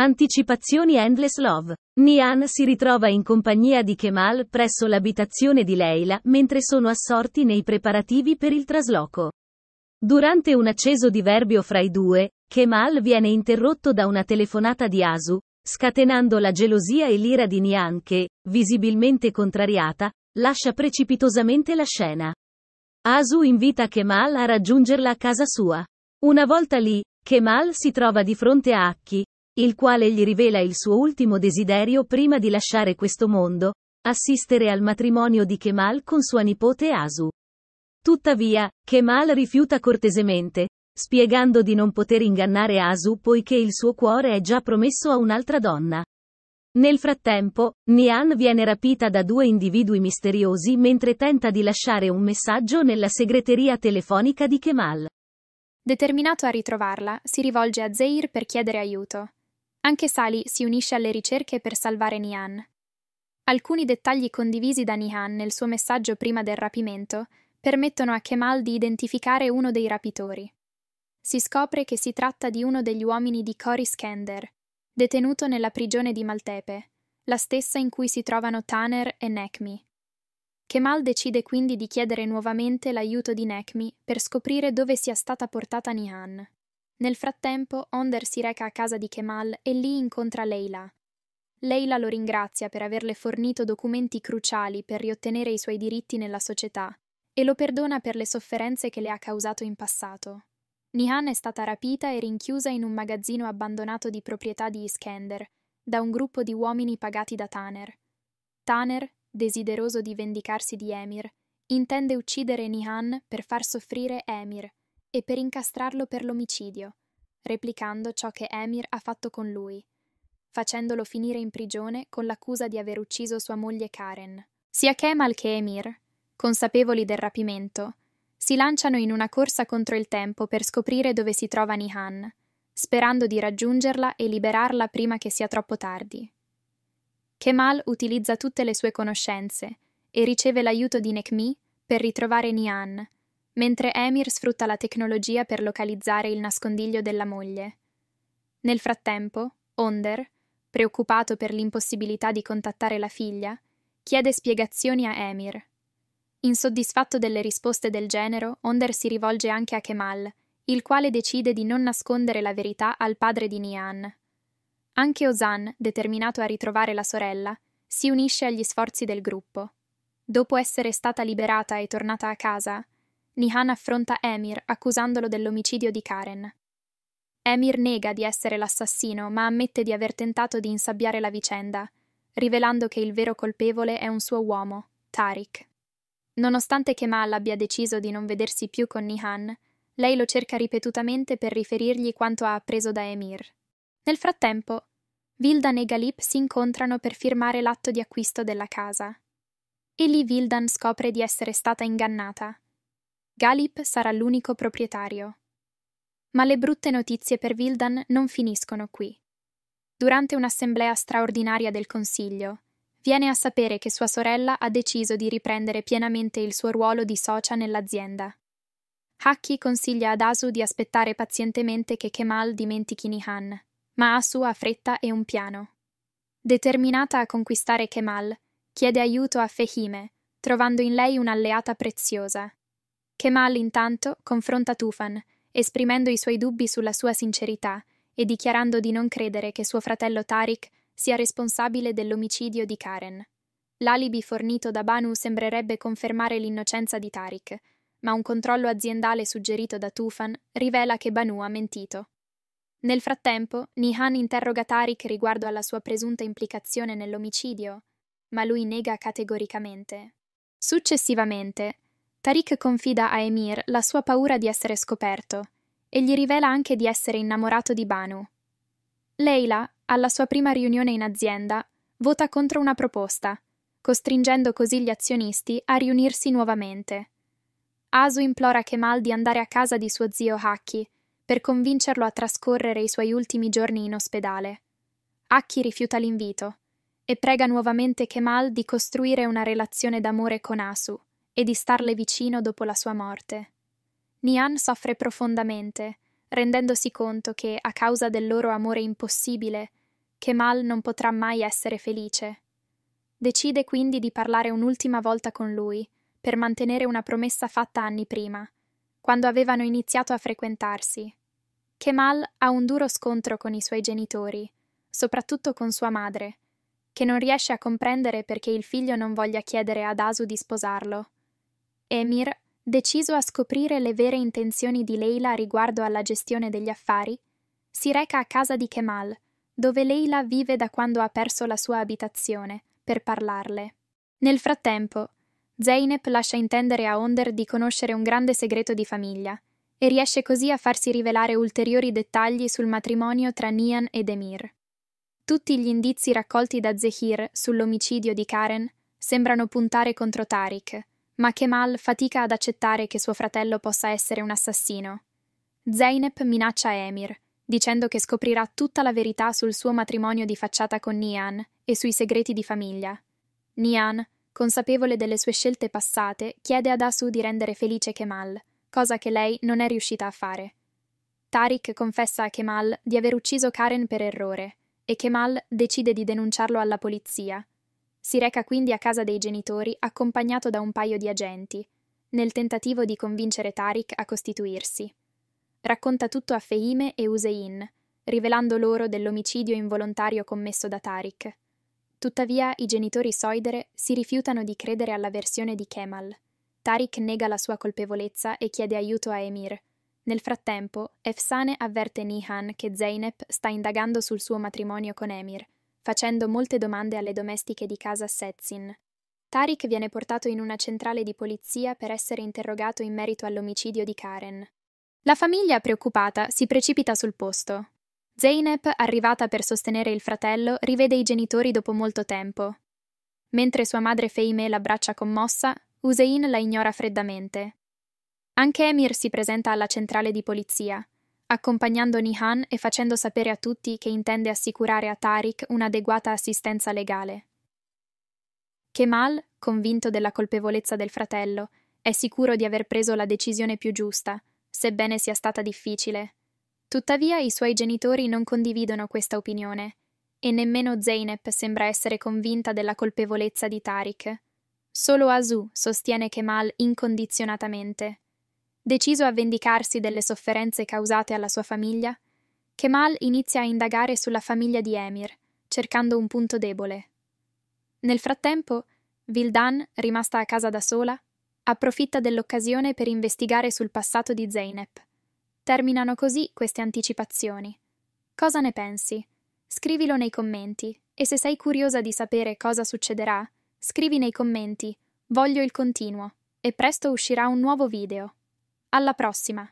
Anticipazioni Endless Love. Nian si ritrova in compagnia di Kemal presso l'abitazione di Leila mentre sono assorti nei preparativi per il trasloco. Durante un acceso diverbio fra i due, Kemal viene interrotto da una telefonata di Asu, scatenando la gelosia e l'ira di Nian che, visibilmente contrariata, lascia precipitosamente la scena. Asu invita Kemal a raggiungerla a casa sua. Una volta lì, Kemal si trova di fronte a Aki, il quale gli rivela il suo ultimo desiderio prima di lasciare questo mondo, assistere al matrimonio di Kemal con sua nipote Asu. Tuttavia, Kemal rifiuta cortesemente, spiegando di non poter ingannare Asu poiché il suo cuore è già promesso a un'altra donna. Nel frattempo, Nian viene rapita da due individui misteriosi mentre tenta di lasciare un messaggio nella segreteria telefonica di Kemal. Determinato a ritrovarla, si rivolge a Zeir per chiedere aiuto. Anche Sally si unisce alle ricerche per salvare Nihan. Alcuni dettagli condivisi da Nihan nel suo messaggio prima del rapimento permettono a Kemal di identificare uno dei rapitori. Si scopre che si tratta di uno degli uomini di Cory Skender, detenuto nella prigione di Maltepe, la stessa in cui si trovano Tanner e Nekmi. Kemal decide quindi di chiedere nuovamente l'aiuto di Nekmi per scoprire dove sia stata portata Nihan. Nel frattempo, Onder si reca a casa di Kemal e lì incontra Leila. Leila lo ringrazia per averle fornito documenti cruciali per riottenere i suoi diritti nella società e lo perdona per le sofferenze che le ha causato in passato. Nihan è stata rapita e rinchiusa in un magazzino abbandonato di proprietà di Iskender, da un gruppo di uomini pagati da Taner. Taner, desideroso di vendicarsi di Emir, intende uccidere Nihan per far soffrire Emir, e per incastrarlo per l'omicidio, replicando ciò che Emir ha fatto con lui, facendolo finire in prigione con l'accusa di aver ucciso sua moglie Karen. Sia Kemal che Emir, consapevoli del rapimento, si lanciano in una corsa contro il tempo per scoprire dove si trova Nihan, sperando di raggiungerla e liberarla prima che sia troppo tardi. Kemal utilizza tutte le sue conoscenze e riceve l'aiuto di Nekmi per ritrovare Nihan, mentre Emir sfrutta la tecnologia per localizzare il nascondiglio della moglie. Nel frattempo, Onder, preoccupato per l'impossibilità di contattare la figlia, chiede spiegazioni a Emir. Insoddisfatto delle risposte del genero, Onder si rivolge anche a Kemal, il quale decide di non nascondere la verità al padre di Nian. Anche Ozan, determinato a ritrovare la sorella, si unisce agli sforzi del gruppo. Dopo essere stata liberata e tornata a casa, Nihan affronta Emir accusandolo dell'omicidio di Karen. Emir nega di essere l'assassino, ma ammette di aver tentato di insabbiare la vicenda, rivelando che il vero colpevole è un suo uomo, Tariq. Nonostante Kemal abbia deciso di non vedersi più con Nihan, lei lo cerca ripetutamente per riferirgli quanto ha appreso da Emir. Nel frattempo, Vildan e Galip si incontrano per firmare l'atto di acquisto della casa. E lì Vildan scopre di essere stata ingannata Galip sarà l'unico proprietario. Ma le brutte notizie per Vildan non finiscono qui. Durante un'assemblea straordinaria del Consiglio, viene a sapere che sua sorella ha deciso di riprendere pienamente il suo ruolo di socia nell'azienda. Haki consiglia ad Asu di aspettare pazientemente che Kemal dimentichi Nihan, ma Asu ha fretta e un piano. Determinata a conquistare Kemal, chiede aiuto a Fehime, trovando in lei un'alleata preziosa. Kemal intanto confronta Tufan, esprimendo i suoi dubbi sulla sua sincerità e dichiarando di non credere che suo fratello Tariq sia responsabile dell'omicidio di Karen. L'alibi fornito da Banu sembrerebbe confermare l'innocenza di Tariq, ma un controllo aziendale suggerito da Tufan rivela che Banu ha mentito. Nel frattempo, Nihan interroga Tariq riguardo alla sua presunta implicazione nell'omicidio, ma lui nega categoricamente. Successivamente, Tariq confida a Emir la sua paura di essere scoperto e gli rivela anche di essere innamorato di Banu. Leila, alla sua prima riunione in azienda, vota contro una proposta, costringendo così gli azionisti a riunirsi nuovamente. Asu implora Kemal di andare a casa di suo zio Haki per convincerlo a trascorrere i suoi ultimi giorni in ospedale. Haki rifiuta l'invito e prega nuovamente Kemal di costruire una relazione d'amore con Asu e di starle vicino dopo la sua morte. Nian soffre profondamente, rendendosi conto che, a causa del loro amore impossibile, Kemal non potrà mai essere felice. Decide quindi di parlare un'ultima volta con lui, per mantenere una promessa fatta anni prima, quando avevano iniziato a frequentarsi. Kemal ha un duro scontro con i suoi genitori, soprattutto con sua madre, che non riesce a comprendere perché il figlio non voglia chiedere ad Asu di sposarlo. Emir, deciso a scoprire le vere intenzioni di Leila riguardo alla gestione degli affari, si reca a casa di Kemal, dove Leila vive da quando ha perso la sua abitazione, per parlarle. Nel frattempo, Zeynep lascia intendere a Onder di conoscere un grande segreto di famiglia e riesce così a farsi rivelare ulteriori dettagli sul matrimonio tra Nian ed Emir. Tutti gli indizi raccolti da Zehir sull'omicidio di Karen sembrano puntare contro Tariq, ma Kemal fatica ad accettare che suo fratello possa essere un assassino. Zeynep minaccia Emir, dicendo che scoprirà tutta la verità sul suo matrimonio di facciata con Nian e sui segreti di famiglia. Nian, consapevole delle sue scelte passate, chiede ad Asu di rendere felice Kemal, cosa che lei non è riuscita a fare. Tariq confessa a Kemal di aver ucciso Karen per errore e Kemal decide di denunciarlo alla polizia, si reca quindi a casa dei genitori accompagnato da un paio di agenti, nel tentativo di convincere Tariq a costituirsi. Racconta tutto a Fehime e Usein, rivelando loro dell'omicidio involontario commesso da Tariq. Tuttavia i genitori Soidere si rifiutano di credere alla versione di Kemal. Tariq nega la sua colpevolezza e chiede aiuto a Emir. Nel frattempo, Efsane avverte Nihan che Zeynep sta indagando sul suo matrimonio con Emir facendo molte domande alle domestiche di casa Setzin. Tarik viene portato in una centrale di polizia per essere interrogato in merito all'omicidio di Karen. La famiglia, preoccupata, si precipita sul posto. Zeynep, arrivata per sostenere il fratello, rivede i genitori dopo molto tempo. Mentre sua madre Feime l'abbraccia commossa, Hussein la ignora freddamente. Anche Emir si presenta alla centrale di polizia, accompagnando Nihan e facendo sapere a tutti che intende assicurare a Tariq un'adeguata assistenza legale. Kemal, convinto della colpevolezza del fratello, è sicuro di aver preso la decisione più giusta, sebbene sia stata difficile. Tuttavia i suoi genitori non condividono questa opinione, e nemmeno Zeynep sembra essere convinta della colpevolezza di Tariq. Solo Azu sostiene Kemal incondizionatamente. Deciso a vendicarsi delle sofferenze causate alla sua famiglia, Kemal inizia a indagare sulla famiglia di Emir, cercando un punto debole. Nel frattempo, Vildan, rimasta a casa da sola, approfitta dell'occasione per investigare sul passato di Zeynep. Terminano così queste anticipazioni. Cosa ne pensi? Scrivilo nei commenti e se sei curiosa di sapere cosa succederà, scrivi nei commenti Voglio il continuo e presto uscirà un nuovo video. Alla prossima!